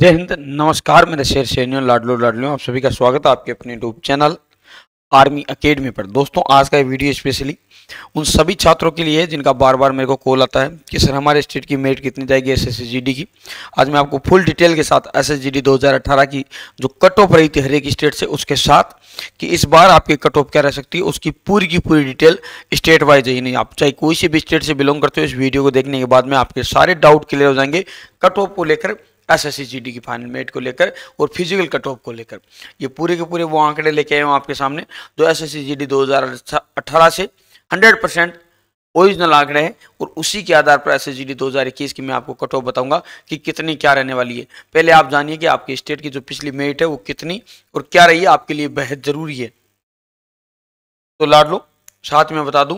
जय हिंद नमस्कार मेरे शेर शेरियों लाडलो लाडलियों आप सभी का स्वागत है आपके अपने यूट्यूब चैनल आर्मी अकेडमी पर दोस्तों आज का ये वीडियो स्पेशली उन सभी छात्रों के लिए है जिनका बार बार मेरे को कॉल आता है कि सर हमारे स्टेट की मेरिट कितनी जाएगी एस एस की आज मैं आपको फुल डिटेल के साथ एसएसजीडी 2018 की जो कट ऑफ रही थी हर एक स्टेट से उसके साथ कि इस बार आपकी कट ऑफ क्या रह सकती है उसकी पूरी की पूरी डिटेल स्टेट वाइज ही नहीं आप चाहे कोई से भी स्टेट से बिलोंग करते हो इस वीडियो को देखने के बाद में आपके सारे डाउट क्लियर हो जाएंगे कट ऑफ को लेकर एसएससी जीडी की फाइनल मेट को लेकर और फिजिकल कट ऑफ को लेकर ये पूरे के पूरे वो आंकड़े लेके आए हूँ आपके सामने जो एसएससी जीडी 2018 से 100 परसेंट ओरिजिनल आंकड़े हैं और उसी के आधार पर एस एस जी 2021 की मैं आपको कट ऑफ बताऊंगा कि कितनी क्या रहने वाली है पहले आप जानिए कि आपके स्टेट की जो पिछली मेरिट है वो कितनी और क्या रही है आपके लिए बेहद ज़रूरी है तो लाड लो साथ में बता दूं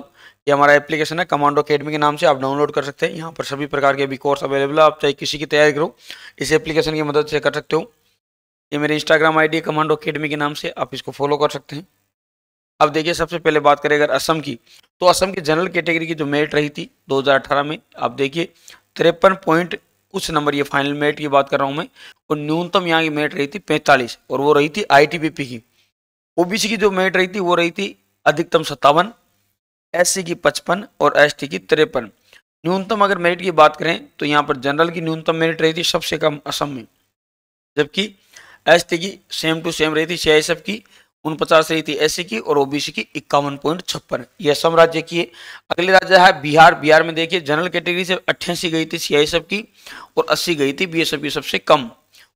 ये हमारा एप्लीकेशन है कमांडो अकेडमी के नाम से आप डाउनलोड कर सकते हैं यहाँ पर सभी प्रकार के अभी कोर्स अवेलेबल है आप चाहे किसी की तैयारी करो इस एप्लीकेशन की मदद से कर सकते हो ये मेरे इंस्टाग्राम आई है कमांडो अकेडमी के नाम से आप इसको फॉलो कर सकते हैं अब देखिए सबसे पहले बात करें अगर असम की तो असम की जनरल कैटेगरी की जो मेरिट रही थी 2018 में आप देखिए तिरपन पॉइंट कुछ नंबर ये फाइनल मेरिट की बात कर रहा हूँ मैं और न्यूनतम यहाँ की मेरिट रही थी पैंतालीस और वो रही थी पी की ओबीसी की जो मेरिट रही थी वो रही थी अधिकतम सत्तावन एस की पचपन और एस की तिरपन न्यूनतम अगर मेरिट की बात करें तो यहाँ पर जनरल की न्यूनतम मेरिट रही थी सबसे कम असम में जबकि एस की सेम टू सेम रही थी सी की उनपचास रही थी एस की और ओबीसी की इक्यावन पॉइंट छप्पन ये असम राज्य की है अगले राज्य है बिहार बिहार में देखिए जनरल कैटेगरी से अट्ठासी गई थी सी की और अस्सी गई थी बी की सबसे कम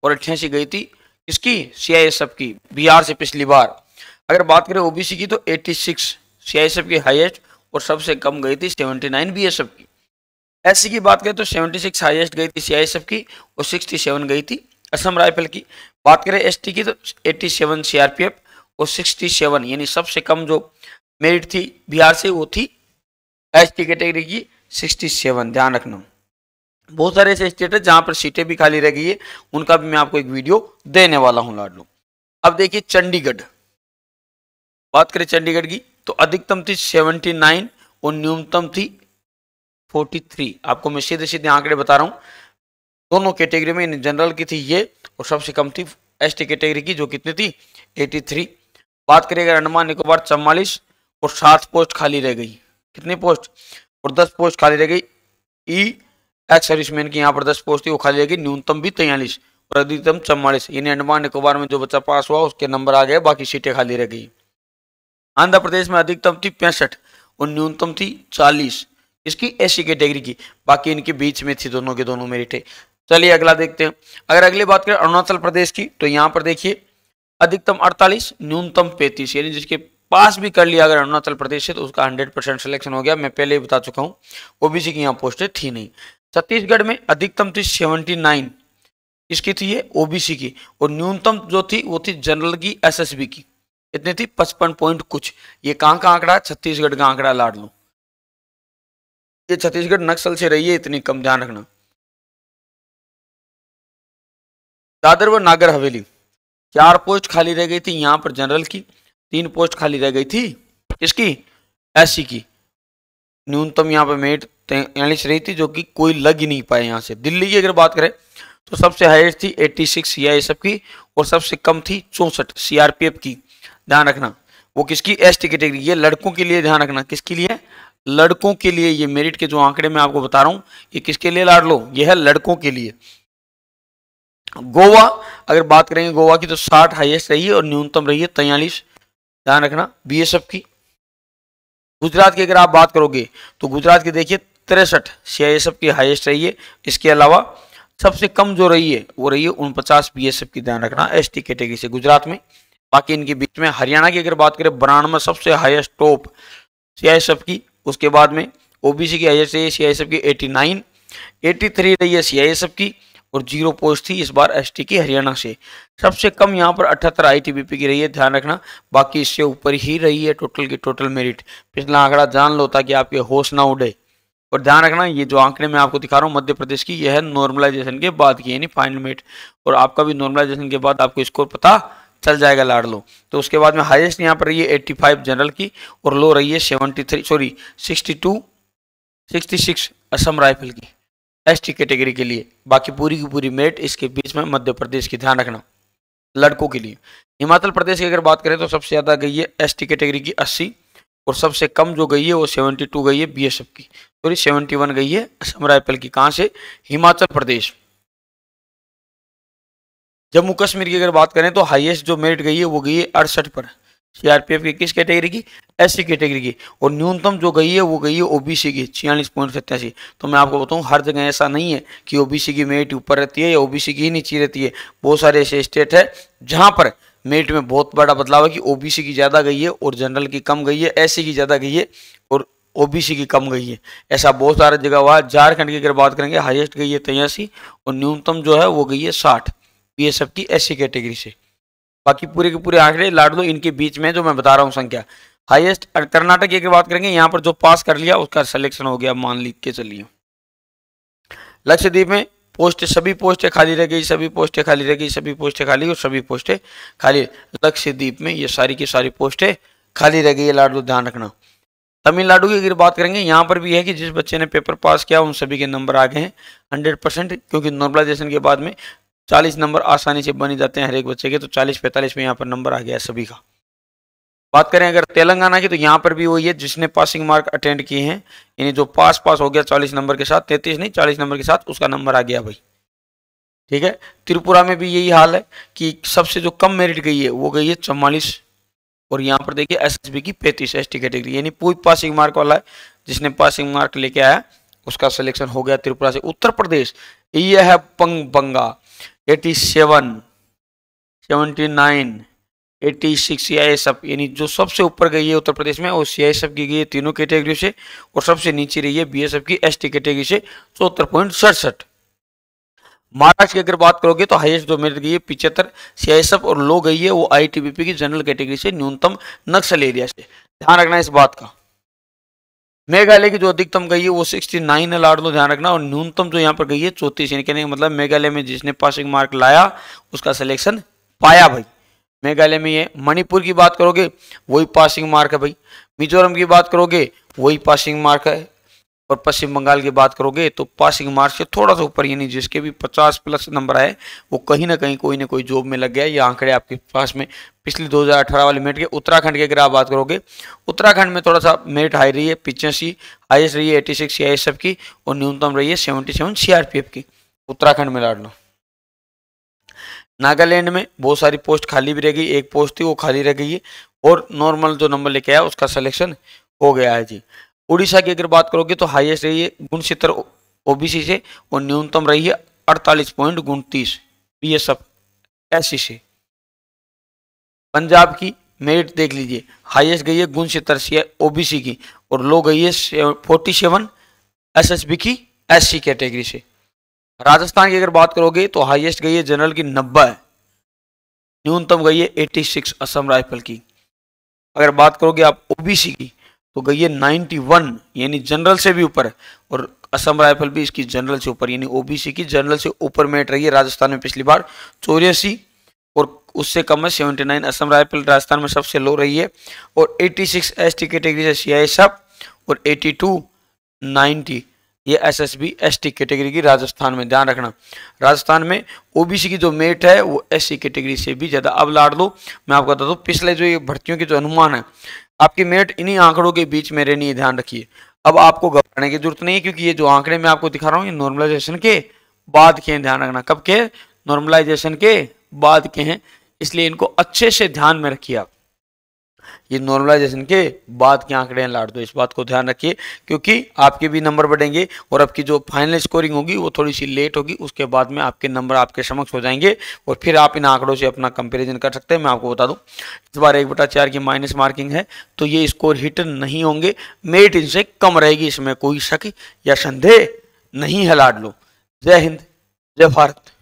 और अट्ठासी गई थी किसकी सी की बिहार से पिछली बार अगर बात करें ओबीसी की तो 86 सीआईएसएफ की हाईएस्ट और सबसे कम गई थी 79 नाइन बी एस एफ की एस की बात करें तो 76 हाईएस्ट गई थी सी की और 67 गई थी असम राइफल की बात करें एस की तो 87 सेवन और 67 यानी सबसे कम जो मेरिट थी बिहार से वो थी एस कैटेगरी की सेवन ध्यान रखना बहुत सारे ऐसे स्टेट है जहाँ पर सीटें भी खाली रह गई है उनका भी मैं आपको एक वीडियो देने वाला हूँ लाडलो अब देखिए चंडीगढ़ बात करें चंडीगढ़ की तो अधिकतम थी 79 और न्यूनतम थी 43 आपको मैं सीधे सीधे आंकड़े बता रहा हूं दोनों कैटेगरी में जनरल की थी ये और सबसे कम थी एस कैटेगरी की जो कितनी थी 83 बात करिए अगर अंडमान निकोबार चवालीस और सात पोस्ट खाली रह गई कितनी पोस्ट और दस पोस्ट खाली रह गई ई एक्स सर्विसमैन की यहाँ पर दस पोस्ट थी वो खाली रह गई न्यूनतम भी तैयलीस और अधिकतम चवालीस यानी अंडमान निकोबार में जो बच्चा पास हुआ उसके नंबर आ गए बाकी सीटें खाली रह गई आंध्र प्रदेश में अधिकतम थी पैंसठ और न्यूनतम थी चालीस इसकी ऐसी कैटेगरी की बाकी इनके बीच में थी दोनों के दोनों मेरिट है चलिए अगला देखते हैं अगर अगली बात करें अरुणाचल प्रदेश की तो यहाँ पर देखिए अधिकतम 48 न्यूनतम 35 यानी जिसके पास भी कर लिया अगर अरुणाचल प्रदेश से तो उसका 100 परसेंट सिलेक्शन हो गया मैं पहले ही बता चुका हूँ ओबीसी की यहाँ पोस्टें थी नहीं छत्तीसगढ़ में अधिकतम थी नाइन इसकी थी ये ओबीसी की और न्यूनतम जो थी वो थी जनरल की एस की कितनी थी पचपन पॉइंट कुछ ये कहाँ का आंकड़ा छत्तीसगढ़ का आंकड़ा लाड लो ये छत्तीसगढ़ नक्सल से रही है इतनी कम ध्यान रखना दादर व नागर हवेली चार पोस्ट खाली रह गई थी यहां पर जनरल की तीन पोस्ट खाली रह गई थी इसकी एससी की न्यूनतम यहाँ पर मेट तैयलीस रही थी जो कि कोई लग ही नहीं पाए यहाँ से दिल्ली की अगर बात करें तो सबसे हाइस्ट थी 86 सीआईएसएफ की और सबसे कम थी चौंसठ सीआरपीएफ की ध्यान रखना वो किसकी एस टी कैटेगरी ये लड़कों के लिए ध्यान रखना किसके लिए लड़कों के लिए ये मेरिट के जो आंकड़े मैं आपको बता रहा हूँ ये किसके लिए लाड लो ये है लड़कों के लिए गोवा अगर बात करेंगे गोवा की तो 60 हाईएस्ट रही है और न्यूनतम रही है तैयलीस ध्यान रखना बीएसएफ की गुजरात की अगर आप बात करोगे तो गुजरात की देखिए तिरसठ सीआईएसएफ की हाईएस्ट रही है इसके अलावा सबसे कम जो रही है वो रही है उनपचास बीएसएफ की ध्यान रखना एसटी कैटेगरी से गुजरात में बाकी इनके बीच में हरियाणा की अगर बात करें ब्रांड में सबसे हाईएस्ट टॉप सीआईएसएफ की उसके बाद में ओबीसी की हाईएस्ट है सी की 89 83 रही है सीआईएसएफ की और जीरो पोस्ट थी इस बार एसटी की हरियाणा से सबसे कम यहाँ पर अठहत्तर आईटीबीपी की रही है ध्यान रखना बाकी इससे ऊपर ही रही है टोटल की टोटल मेरिट पिछला आंकड़ा जान लो ताकि आपके होश ना उड़े और ध्यान रखना ये जो आंकड़े मैं आपको दिखा रहा हूँ मध्य प्रदेश की यह है नॉर्मलाइजेशन के बाद की यानी फाइनल मेरिट और आपका भी नॉर्मलाइजेशन के बाद आपको स्कोर पता चल जाएगा लाडलो तो उसके बाद में हाईएस्ट यहाँ पर रही है फाइव जनरल की और लो रही है seventy three sorry sixty six Assam rifle की एस टी कैटेगरी के, लिए बाकी पूरी की पूरी मेरिट इसके बीच में मध्य प्रदेश की ध्यान रखना लड़कों के लिए हिमाचल प्रदेश की अगर बात करें तो सबसे ज़्यादा गई है एस टी कैटेगरी की अस्सी और सबसे कम जो गई है वो सेवेंटी टू गई है एफ की सॉरी सेवेंटी वन गई है असम राइफल की कहाँ से हिमाचल प्रदेश जम्मू कश्मीर की अगर बात करें तो हाईएस्ट जो मेरिट गई है वो गई है अड़सठ पर सीआरपीएफ की किस कैटेगरी की एससी कैटेगरी की और न्यूनतम जो गई है वो गई है ओबीसी की छियालीस पॉइंट सत्यासी तो मैं आपको बताऊं हर जगह ऐसा नहीं है कि ओबीसी की मेरिट ऊपर रहती है या ओबीसी की ही नीचे रहती है बहुत सारे ऐसे स्टेट है जहां पर मेरिट में बहुत बड़ा बदलाव है कि ओ की ज़्यादा गई है और जनरल की कम गई है एस की ज़्यादा गई है और ओ की कम गई है ऐसा बहुत सारा जगह हुआ झारखंड की अगर बात करेंगे हाइएस्ट गई है तेयासी और न्यूनतम जो है वो गई है साठ एस एफ की ऐसी कैटेगरी से बाकी पूरे के पूरे आंकड़े लाडलो इनके बीच में जो मैं बता रहा हूँ संख्या हाईएस्ट कर्नाटक की बात करेंगे यहाँ पर जो पास कर लिया उसका सिलेक्शन हो गया मान ली के चलिए लक्षद्वीप में पोस्ट सभी पोस्टें खाली रह गई सभी पोस्टें खाली रह गई सभी पोस्टें खाली और सभी पोस्टें खाली लक्षद्वीप में ये सारी की सारी पोस्टें खाली रह गई है लाडलो ध्यान रखना तमिलनाडु की अगर बात करेंगे यहाँ पर भी है कि जिस बच्चे ने पेपर पास किया उन सभी के नंबर आ गए हैं हंड्रेड परसेंट क्योंकि नॉर्मलाइजेशन के बाद में चालीस नंबर आसानी से बनी जाते हैं हर एक बच्चे के तो चालीस पैंतालीस में यहाँ पर नंबर आ गया सभी का बात करें अगर तेलंगाना की तो यहाँ पर भी वही है जिसने पासिंग मार्क अटेंड किए हैं यानी जो पास पास हो गया चालीस नंबर के साथ तैंतीस नहीं चालीस नंबर के साथ उसका नंबर आ गया भाई ठीक है त्रिपुरा में भी यही हाल है कि सबसे जो कम मेरिट गई है वो गई है चौवालीस और यहाँ पर देखिए बी की पैंतीस एस टी कैटेगरी यानी पूरी पासिंग मार्क वाला है जिसने पासिंग मार्क लेके आया उसका सिलेक्शन हो गया त्रिपुरा से उत्तर प्रदेश यह है पंग बंगा eighty seven seventy nine eighty six C I S F यानी जो सबसे ऊपर गई है उत्तर प्रदेश में वो सी आई एस एफ की गई है तीनों कैटेगरी से और सबसे नीचे रही है बी एस एफ की एस टी कैटेगरी से चौहत्तर पॉइंट सड़सठ महाराष्ट्र की अगर बात करोगे तो हाईएस्ट जो मेरिट गई है पिछहत्तर सी आई एस एफ और लो गई है वो आई टी बी पी की जनरल कैटेगरी से न्यूनतम नक्सल एरिया से ध्यान रखना इस बात का मेघालय की जो अधिकतम गई है वो 69 है लाड लो ध्यान रखना और न्यूनतम जो यहाँ पर गई है चौतीस यानी कहने मतलब मेघालय में जिसने पासिंग मार्क लाया उसका सिलेक्शन पाया भाई मेघालय में ये मणिपुर की बात करोगे वही पासिंग मार्क है भाई मिजोरम की बात करोगे वही पासिंग मार्क है और पश्चिम बंगाल की बात करोगे तो पासिंग मार्च से थोड़ा सा ऊपर यानी जिसके भी 50 प्लस नंबर आए वो कहीं ना कहीं कोई ना कोई जॉब में लग गया ये आंकड़े आपके पास में पिछली 2018 वाले मेरिट के उत्तराखंड की अगर आप बात करोगे उत्तराखंड में थोड़ा सा मेरिट हाई रही है पिचासी हाईस्ट रही है एटी सिक्स की और न्यूनतम रही है सेवेंटी सेवन की उत्तराखंड में लाड़ना नागालैंड में बहुत सारी पोस्ट खाली भी रह गई एक पोस्ट थी वो खाली रह गई है और नॉर्मल जो नंबर लेके आया उसका सिलेक्शन हो गया है जी उड़ीसा की अगर बात करोगे तो हाईएस्ट रही है गुणसितर ओबीसी से और न्यूनतम रही है अड़तालीस पॉइंट उनतीस बी एस एफ एस से पंजाब की मेरिट देख लीजिए हाईएस्ट गई है गुणसितर सी ओबीसी की और लो गई है forty seven S S B की एस सी कैटेगरी से राजस्थान की अगर बात करोगे तो हाईएस्ट गई है जनरल की नब्बे न्यूनतम गई है एट्टी सिक्स असम राइफल की अगर बात करोगे आप ओबीसी की तो गई है नाइन्टी वन यानी जनरल से भी ऊपर और असम राइफल भी इसकी जनरल से ऊपर यानी ओबीसी की जनरल से ऊपर मेट रही है राजस्थान में पिछली बार चौरासी और उससे कम है seventy nine Assam rifle Rajasthan में सबसे लो रही है और eighty six S T category से सी आई एफ और एटी टू नाइन्टी ये S S B S T category की राजस्थान में ध्यान रखना राजस्थान में ओबीसी की जो मेट है वो एस सी कैटेगरी से भी ज़्यादा अब लाड़ लो मैं आपको बता दूँ पिछले जो ये भर्तियों के जो अनुमान है आपकी मेट इन्हीं आंकड़ों के बीच में रहनी ध्यान रखिए अब आपको घबराने की जरूरत नहीं क्योंकि ये जो आंकड़े मैं आपको दिखा रहा हूँ ये नॉर्मलाइजेशन के बाद के हैं ध्यान रखना कब के नॉर्मलाइजेशन के बाद के हैं इसलिए इनको अच्छे से ध्यान में रखिए आप ये नॉर्मलाइजेशन के बाद के आंकड़े हैं लाड दो तो इस बात को ध्यान रखिए क्योंकि आपके भी नंबर बढ़ेंगे और आपकी जो फाइनल स्कोरिंग होगी वो थोड़ी सी लेट होगी उसके बाद में आपके नंबर आपके समक्ष हो जाएंगे और फिर आप इन आंकड़ों से अपना कंपेरिजन कर सकते हैं मैं आपको बता दूँ इस बार एक बटा की माइनस मार्किंग है तो ये स्कोर हिट नहीं होंगे मेरिट इनसे कम रहेगी इसमें कोई शक या संदेह नहीं है लाड लो जय हिंद जय भारत